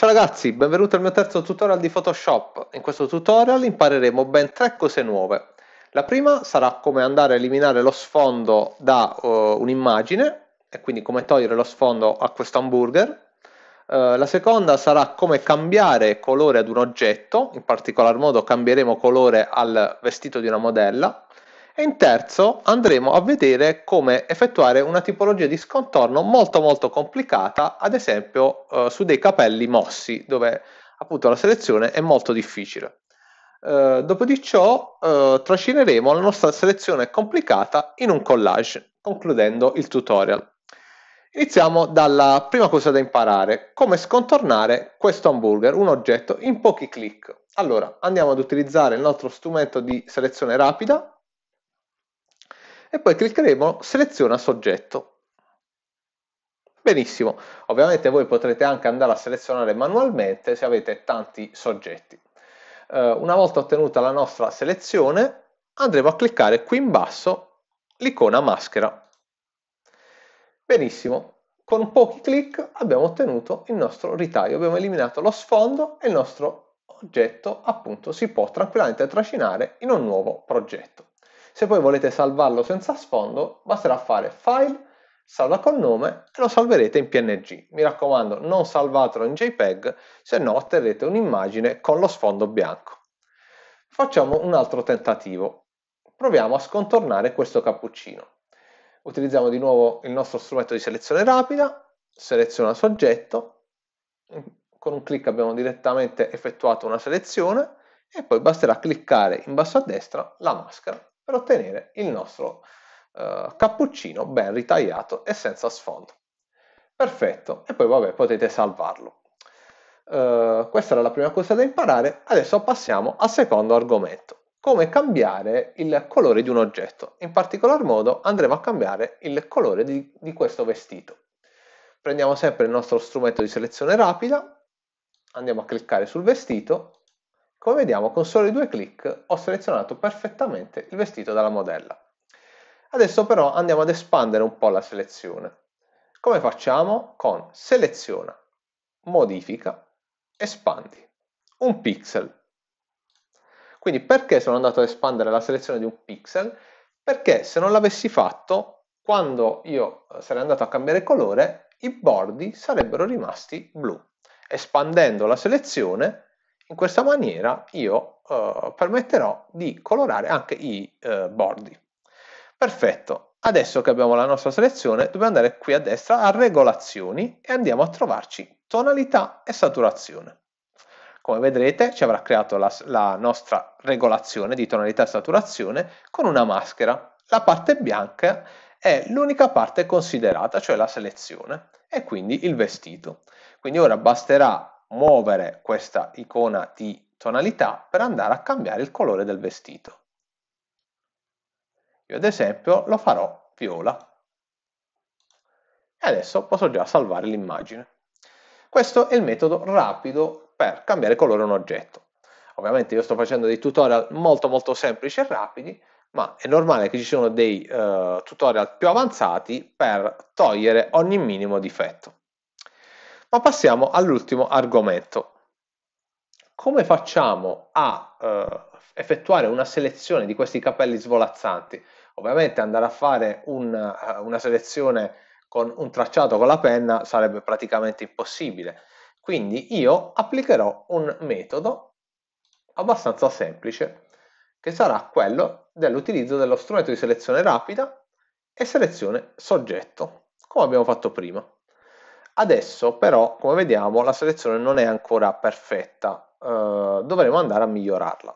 Ciao ragazzi, benvenuti al mio terzo tutorial di Photoshop. In questo tutorial impareremo ben tre cose nuove. La prima sarà come andare a eliminare lo sfondo da uh, un'immagine e quindi come togliere lo sfondo a questo hamburger. Uh, la seconda sarà come cambiare colore ad un oggetto, in particolar modo cambieremo colore al vestito di una modella e in terzo andremo a vedere come effettuare una tipologia di scontorno molto molto complicata, ad esempio eh, su dei capelli mossi, dove appunto la selezione è molto difficile. Eh, dopo di ciò eh, trascineremo la nostra selezione complicata in un collage, concludendo il tutorial. Iniziamo dalla prima cosa da imparare, come scontornare questo hamburger, un oggetto, in pochi clic. Allora, andiamo ad utilizzare il nostro strumento di selezione rapida, e poi cliccheremo seleziona soggetto. Benissimo, ovviamente voi potrete anche andare a selezionare manualmente se avete tanti soggetti. Eh, una volta ottenuta la nostra selezione andremo a cliccare qui in basso l'icona maschera. Benissimo, con pochi clic abbiamo ottenuto il nostro ritaglio, abbiamo eliminato lo sfondo e il nostro oggetto appunto si può tranquillamente trascinare in un nuovo progetto. Se poi volete salvarlo senza sfondo, basterà fare File, Salva col nome e lo salverete in PNG. Mi raccomando, non salvatelo in JPEG, se no otterrete un'immagine con lo sfondo bianco. Facciamo un altro tentativo. Proviamo a scontornare questo cappuccino. Utilizziamo di nuovo il nostro strumento di selezione rapida, seleziona soggetto, con un clic abbiamo direttamente effettuato una selezione e poi basterà cliccare in basso a destra la maschera per ottenere il nostro eh, cappuccino ben ritagliato e senza sfondo. Perfetto, e poi vabbè potete salvarlo. Uh, questa era la prima cosa da imparare, adesso passiamo al secondo argomento, come cambiare il colore di un oggetto. In particolar modo andremo a cambiare il colore di, di questo vestito. Prendiamo sempre il nostro strumento di selezione rapida, andiamo a cliccare sul vestito come vediamo con soli due clic ho selezionato perfettamente il vestito dalla modella. Adesso però andiamo ad espandere un po' la selezione. Come facciamo? Con seleziona, modifica, espandi, un pixel. Quindi perché sono andato ad espandere la selezione di un pixel? Perché se non l'avessi fatto, quando io sarei andato a cambiare colore, i bordi sarebbero rimasti blu. Espandendo la selezione in questa maniera io eh, permetterò di colorare anche i eh, bordi. Perfetto, adesso che abbiamo la nostra selezione dobbiamo andare qui a destra a regolazioni e andiamo a trovarci tonalità e saturazione. Come vedrete ci avrà creato la, la nostra regolazione di tonalità e saturazione con una maschera. La parte bianca è l'unica parte considerata, cioè la selezione, e quindi il vestito. Quindi ora basterà muovere questa icona di tonalità per andare a cambiare il colore del vestito. Io ad esempio lo farò viola. E adesso posso già salvare l'immagine. Questo è il metodo rapido per cambiare colore un oggetto. Ovviamente io sto facendo dei tutorial molto molto semplici e rapidi, ma è normale che ci siano dei uh, tutorial più avanzati per togliere ogni minimo difetto. Ma passiamo all'ultimo argomento. Come facciamo a eh, effettuare una selezione di questi capelli svolazzanti? Ovviamente andare a fare un, eh, una selezione con un tracciato con la penna sarebbe praticamente impossibile. Quindi io applicherò un metodo abbastanza semplice che sarà quello dell'utilizzo dello strumento di selezione rapida e selezione soggetto, come abbiamo fatto prima. Adesso però, come vediamo, la selezione non è ancora perfetta, eh, dovremo andare a migliorarla.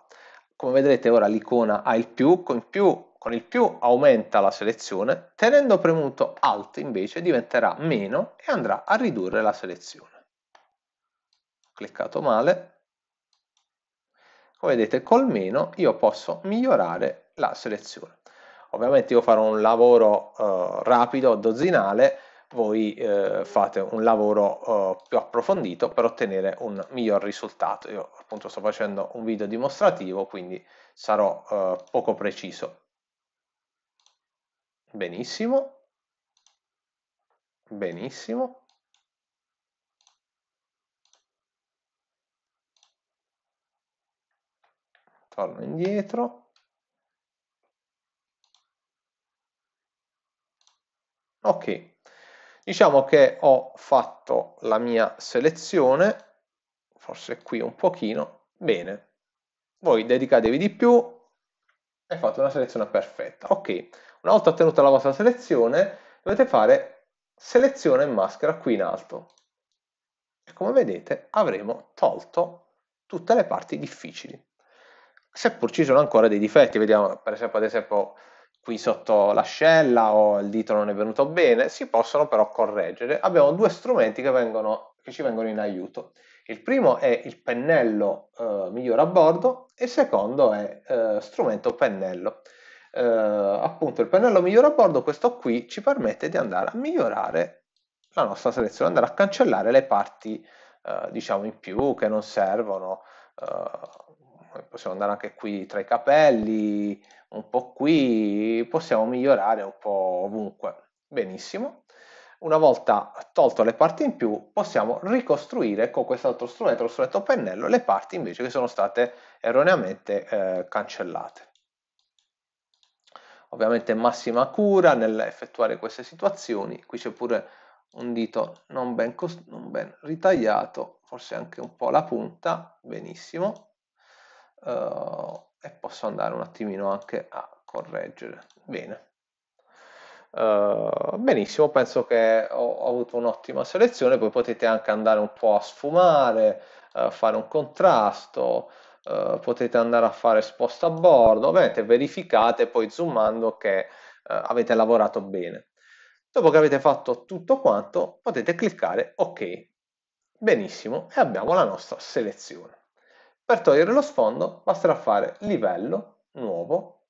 Come vedrete ora l'icona ha il più, con il più con il più aumenta la selezione, tenendo premuto Alt invece diventerà meno e andrà a ridurre la selezione. cliccato male. Come vedete col meno io posso migliorare la selezione. Ovviamente io farò un lavoro eh, rapido, dozzinale, voi eh, fate un lavoro eh, più approfondito per ottenere un miglior risultato. Io appunto sto facendo un video dimostrativo, quindi sarò eh, poco preciso. Benissimo. Benissimo. Torno indietro. Ok, Diciamo che ho fatto la mia selezione, forse qui un pochino, bene. Voi dedicatevi di più e fate una selezione perfetta. Ok, una volta ottenuta la vostra selezione dovete fare selezione maschera qui in alto. E come vedete avremo tolto tutte le parti difficili. Seppur ci sono ancora dei difetti, vediamo per esempio ad esempio qui sotto l'ascella o il dito non è venuto bene, si possono però correggere. Abbiamo due strumenti che, vengono, che ci vengono in aiuto. Il primo è il pennello eh, migliore a bordo e il secondo è eh, strumento pennello. Eh, appunto il pennello migliore a bordo, questo qui ci permette di andare a migliorare la nostra selezione, andare a cancellare le parti eh, diciamo in più che non servono eh, possiamo andare anche qui tra i capelli un po' qui, possiamo migliorare un po' ovunque. Benissimo. Una volta tolto le parti in più, possiamo ricostruire con quest'altro strumento, lo strumento pennello, le parti invece che sono state erroneamente eh, cancellate. Ovviamente massima cura nell'effettuare queste situazioni, qui c'è pure un dito non ben, non ben, ritagliato, forse anche un po' la punta, benissimo. Uh, e posso andare un attimino anche a correggere. Bene. Uh, benissimo, penso che ho, ho avuto un'ottima selezione, poi potete anche andare un po' a sfumare, uh, fare un contrasto, uh, potete andare a fare sposta a bordo, ovviamente verificate poi zoomando che avete lavorato bene. Dopo che avete fatto tutto quanto potete cliccare ok. Benissimo e abbiamo la nostra selezione. Per togliere lo sfondo basterà fare livello, nuovo,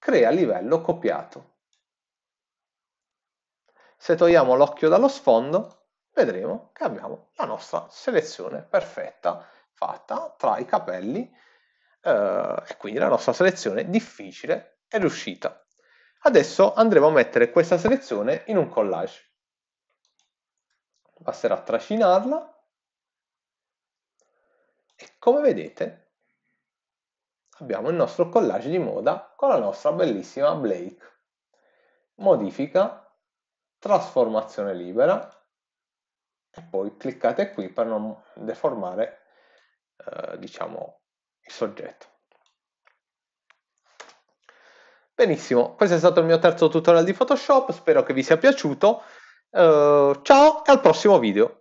crea livello copiato. Se togliamo l'occhio dallo sfondo, vedremo che abbiamo la nostra selezione perfetta fatta tra i capelli eh, e quindi la nostra selezione difficile è riuscita. Adesso andremo a mettere questa selezione in un collage. Basterà trascinarla e come vedete abbiamo il nostro collage di moda con la nostra bellissima Blake. Modifica, trasformazione libera e poi cliccate qui per non deformare eh, diciamo il soggetto. Benissimo, questo è stato il mio terzo tutorial di Photoshop, spero che vi sia piaciuto. Uh, ciao e al prossimo video!